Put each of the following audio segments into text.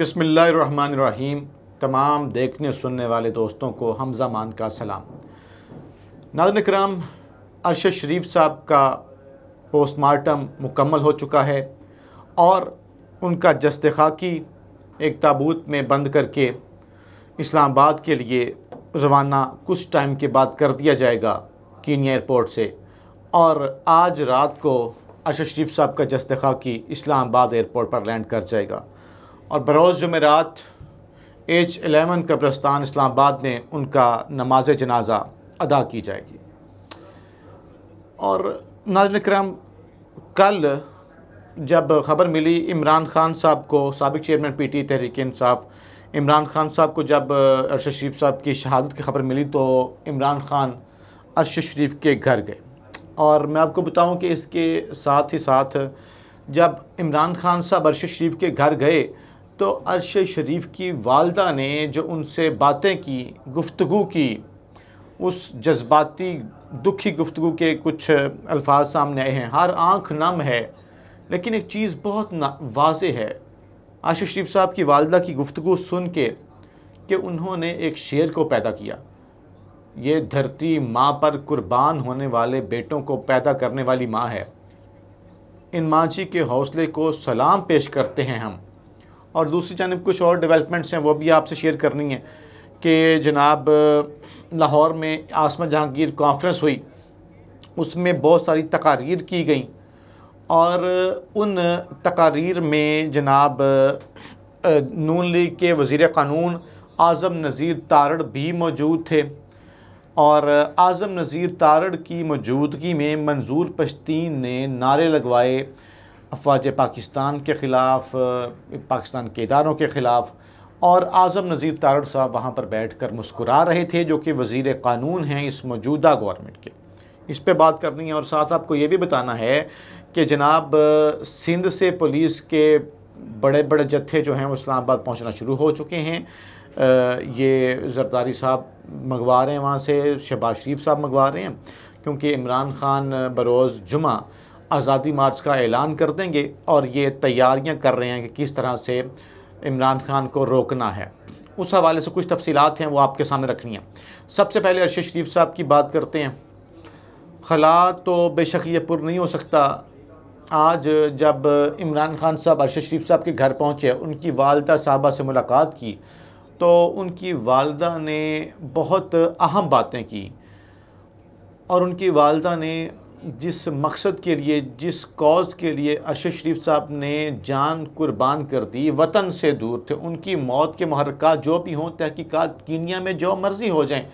बिसमीम तमाम देखने सुनने वाले दोस्तों को हमजा मान का सलाम नाजन कराम अरशद शरीफ साहब का पोस्टमार्टम मुकम्मल हो चुका है और उनका जस्त खाकी एक ताबूत में बंद करके इस्लामाबाद के लिए रवाना कुछ टाइम के बाद कर दिया जाएगा कीनिया एयरपोर्ट से और आज रात को अरशद शरीफ साहब का जस्त खाकी इस्लामाबाद एयरपोर्ट पर लैंड कर जाएगा और बरोज़ जमेरात एच एलेवन कब्रस्तान इस्लामाबाद में उनका नमाज जनाजा अदा की जाएगी और नाजन करम कल जब ख़बर मिली इमरान खान साहब को सबक chairman P T Tehreek Insaf Imran Khan साहब को जब अरशद शरीफ साहब की शहादत की खबर मिली तो इमरान खान अरशद शरीफ के घर गए और मैं आपको बताऊं कि इसके साथ ही साथ जब इमरान खान साहब अरशद शरीफ के घर गए तो अरश शरीफ की वालदा ने जो उनसे बातें की गुफ्तु की उस जज्बाती दुखी गुफ्तु के कुछ अल्फाज सामने आए हैं हर आँख नम है लेकिन एक चीज़ बहुत वाज है आशिफ शरीफ साहब की वालदा की गुफ्तु सुन के कि उन्होंने एक शेर को पैदा किया ये धरती माँ पर कुर्बान होने वाले बेटों को पैदा करने वाली माँ है इन माँ जी के हौसले को सलाम पेश करते हैं हम और दूसरी जानब कुछ और डेवलपमेंट्स हैं वो भी आपसे शेयर करनी है कि जनाब लाहौर में आसमा जहांगीर कॉन्फ्रेंस हुई उसमें बहुत सारी तकारीर की गई और उन तकारीर में जनाब नून लीग के वज़ी क़ानून आज़म नज़ीर तारड़ भी मौजूद थे और आज़म नज़ीर तारड़ की मौजूदगी में मंजूर पश्तीन ने नारे लगवाए अफवाज पाकिस्तान के ख़िलाफ़ पाकिस्तान के इदारों के ख़िलाफ़ और आज़म नज़ीर तारड़ साहब वहाँ पर बैठ कर मुस्कुरा रहे थे जो कि वज़ी क़ानून हैं इस मौजूदा गवर्नमेंट के इस पर बात करनी है और साथ आपको ये भी बताना है कि जनाब सिंध से पुलिस के बड़े बड़े जत्थे जो हैं वो इस्लामाबाद पहुँचना शुरू हो चुके हैं ये जरदारी साहब मंगवा रहे हैं वहाँ से शहबाज शरीफ साहब मंगवा रहे हैं क्योंकि इमरान खान बरोज़ जुमा आज़ादी मार्च का ऐलान कर देंगे और ये तैयारियां कर रहे हैं कि किस तरह से इमरान खान को रोकना है उस हवाले से कुछ तफसीत हैं वो आपके सामने रखनी है सबसे पहले अरशद शरीफ साहब की बात करते हैं खला तो बेशक ये पुर नहीं हो सकता आज जब इमरान खान साहब अरशद शरीफ साहब के घर पहुँचे उनकी वालदा साहबा से मुलाकात की तो उनकी वालदा ने बहुत अहम बातें की और उनकी वालदा ने जिस मकसद के लिए जिस कॉज़ के लिए अरशद शरीफ साहब ने जान कुर्बान कर दी वतन से दूर थे उनकी मौत के महरक़ा जो भी हों तहकीक़ात कीनिया में जो मर्ज़ी हो जाएँ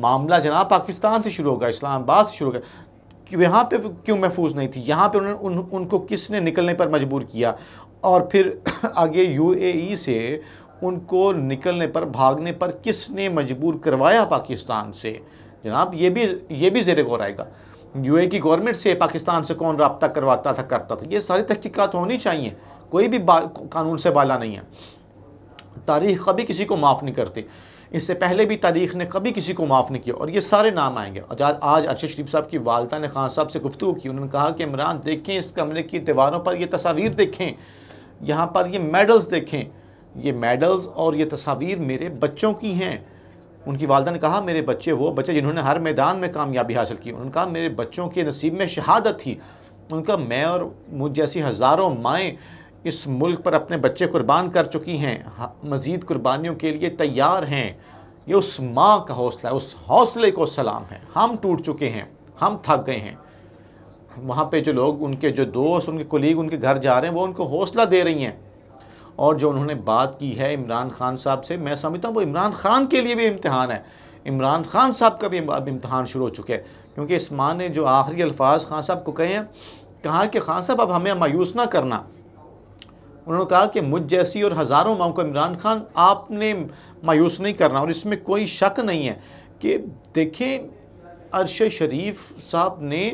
मामला जनाब पाकिस्तान से शुरू होगा इस्लामाबाद से शुरू होगा यहाँ पर क्यों महफूज नहीं थी यहाँ पर उन्होंने उन, उनको किसने निकलने पर मजबूर किया और फिर आगे यू ए से उनको निकलने पर भागने पर किसने मजबूर करवाया पाकिस्तान से जनाब ये भी ये भी जेर गौर आएगा यू की गवर्नमेंट से पाकिस्तान से कौन रबता करवाता था करता था ये सारी तहकीक़त होनी चाहिए कोई भी कानून से बाला नहीं है तारीख कभी किसी को माफ़ नहीं करती इससे पहले भी तारीख ने कभी किसी को माफ़ नहीं किया और ये सारे नाम आएंगे और आज अरशद शरीफ साहब की वालदा ने खान साहब से गुफ्तु की उन्होंने कहा कि इमरान देखें इस कमरे की दीवारों पर ये तस्वीर देखें यहाँ पर ये मेडल्स देखें ये मेडल्स और ये तस्वीर मेरे बच्चों की हैं उनकी वालदा ने कहा मेरे बच्चे वो बच्चे जिन्होंने हर मैदान में कामयाबी हासिल की उन्होंने कहा मेरे बच्चों के नसीब में शहादत थी उनका मैं और मुझ जैसी हज़ारों माएँ इस मुल्क पर अपने बच्चे कुर्बान कर चुकी हैं मज़ीद कुर्बानियों के लिए तैयार हैं ये उस माँ का हौसला है उस हौसले को सलाम है हम टूट चुके हैं हम थक गए हैं वहाँ पे जो लोग उनके जो दोस्त उनके कोलीग उनके घर जा रहे हैं वो उनको हौसला दे रही हैं और जो उन्होंने बात की है इमरान खान साहब से मैं समझता हूँ वो इमरान खान के लिए भी इम्तहान है इमरान खान साहब का भी अब इम्तहान शुरू हो चुके हैं क्योंकि इस माँ ने जो आखिरी अल्फाज खान साहब को कहे हैं कहा कि खान साहब अब हमें मायूस ना करना उन्होंने कहा कि मुझ जैसी और हज़ारों माओ को इमरान खान आपने मायूस नहीं करना और इसमें कोई शक नहीं है कि देखें अरश शरीफ साहब ने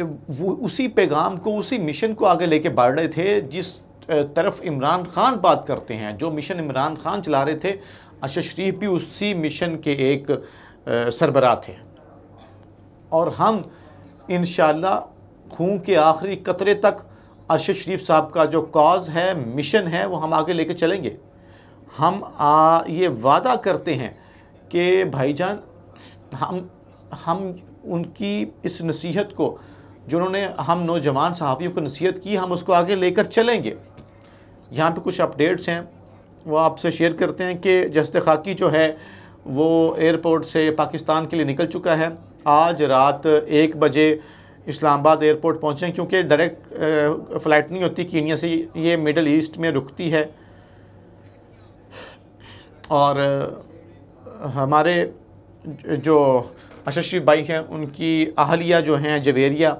वो उसी पैगाम को उसी मिशन को आगे लेके बढ़ रहे थे जिस तरफ इमरान खान बात करते हैं जो मिशन इमरान खान चला रहे थे अशर अच्छा, शरीफ भी उसी मिशन के एक सरबरा थे और हम इन खून के आखिरी कतरे तक अरशद शरीफ साहब का जो कॉज है मिशन है वो हम आगे लेके चलेंगे हम आ, ये वादा करते हैं कि भाईजान हम हम उनकी इस नसीहत को जिन्होंने हम नौजवान सहाफ़ियों को नसीहत की हम उसको आगे लेकर चलेंगे यहाँ पे कुछ अपडेट्स हैं वो आपसे शेयर करते हैं कि जस्त खाकी जो है वो एयरपोर्ट से पाकिस्तान के लिए निकल चुका है आज रात एक बजे इस्लामाबाद एयरपोर्ट पहुँचे क्योंकि डायरेक्ट फ़्लाइट नहीं होती कीनिया से ये मिडल ईस्ट में रुकती है और हमारे जो अरशद शरीफ भाई हैं उनकी अहलिया जो हैं जवेरिया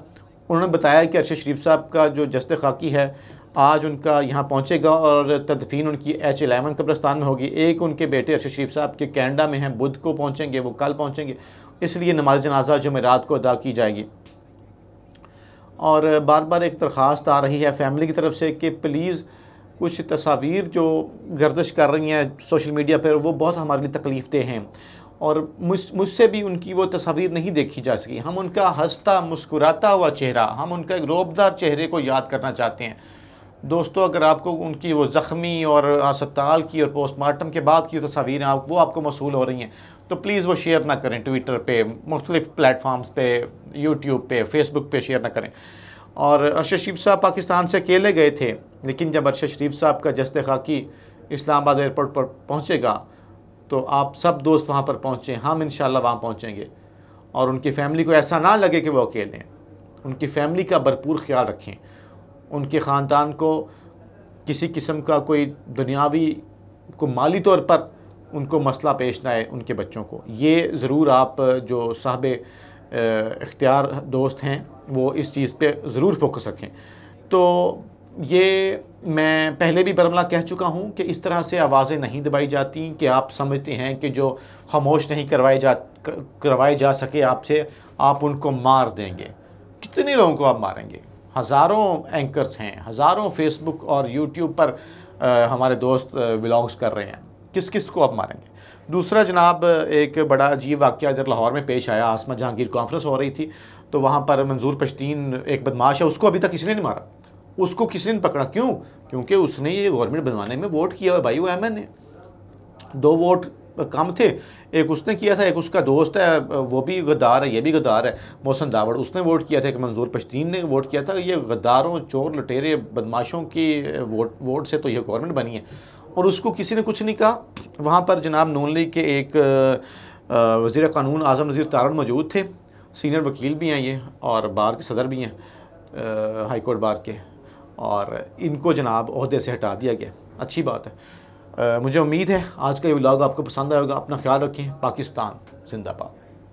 उन्होंने बताया कि अरशद शरीफ साहब का जो जस्त खाकी है आज उनका यहाँ पहुँचेगा और तदफीन उनकी एच एलेवन कब्रस्तान में होगी एक उनके बेटे अरशद शरीफ साहब के कैनेडा में हैं बुध को पहुँचेंगे वो कल पहुँचेंगे इसलिए नमाज जनाजा रात को अदा की जाएगी और बार बार एक दरख्वास्त आ रही है फैमिली की तरफ से कि प्लीज़ कुछ तस्वीर जो गर्दिश कर रही हैं सोशल मीडिया पर वो बहुत हमारे लिए तकलीफ़ दे हैं और मुझ मुझसे भी उनकी वो तस्वीर नहीं देखी जा सकी हम उनका हंसता मुस्कुराता हुआ चेहरा हम उनका एक रोबदार चेहरे को याद करना चाहते हैं दोस्तों अगर आपको उनकी वो ज़ख्मी और अस्पताल की और पोस्टमार्टम के बाद की तस्वीरें आप वो आपको मौसू हो रही हैं तो प्लीज़ वो शेयर ना करें ट्विटर पे मुख्तलिफ़ प्लेटफॉर्म्स पे यूट्यूब पे फेसबुक पे शेयर ना करें और अरशद शरीफ साहब पाकिस्तान से अकेले गए थे लेकिन जब अरशद शरीफ साहब का जस्त खाकी इस्लामाबाद एयरपोर्ट पर पहुँचेगा तो आप सब दोस्त वहाँ पर पहुँचें हम इन वहाँ पहुँचेंगे और उनकी फ़ैमिली को ऐसा ना लगे कि वो अकेले हैं उनकी फ़ैमिली का भरपूर ख्याल रखें उनके ख़ानदान को किसी किस्म का कोई दुनियावी को माली तौर पर उनको मसला पेश ना आए उनके बच्चों को ये ज़रूर आप जो साहब इख्तियार दोस्त हैं वो इस चीज़ पे ज़रूर फोकस रखें तो ये मैं पहले भी बरमला कह चुका हूँ कि इस तरह से आवाज़ें नहीं दबाई जाती कि आप समझते हैं कि जो खामोश नहीं करवाए जा करवाए जा सके आपसे आप उनको मार देंगे कितने लोगों को आप मारेंगे हज़ारों एंकर्स हैं हज़ारों फेसबुक और यूट्यूब पर आ, हमारे दोस्त व्लॉग्स कर रहे हैं किस किस को आप मारेंगे दूसरा जनाब एक बड़ा अजीब वाक्य इधर लाहौर में पेश आया आसमा जहांगीर कॉन्फ्रेंस हो रही थी तो वहाँ पर मंजूर पश्तीन एक बदमाश है उसको अभी तक किसने नहीं मारा उसको किसने नहीं पकड़ा क्यों क्योंकि उसने ये गवर्नमेंट बनवाने में वोट किया है भाई वो एम एन ने दो वोट कम थे एक उसने किया था एक उसका दोस्त है वो भी गद्दार है ये भी गद्दार है मोहसन दावड़ उसने वोट किया था एक मंजूर पश्तीन ने वोट किया था ये गद्दारों चोर लटेरे बदमाशों की वोट वोट से तो यह गवर्नमेंट बनी है और उसको किसी ने कुछ नहीं कहा वहाँ पर जनाब नून लीग के एक वज़ी कानून आज़म नज़ीर तारण मौजूद थे सीनियर वकील भी हैं ये और बार के सदर भी हैं हाईकोर्ट बार के और इनको जनाब अहदे से हटा दिया गया अच्छी बात है मुझे उम्मीद है आज का ये व्लॉग आपको पसंद आएगा अपना ख्याल रखें पाकिस्तान जिंदाबाद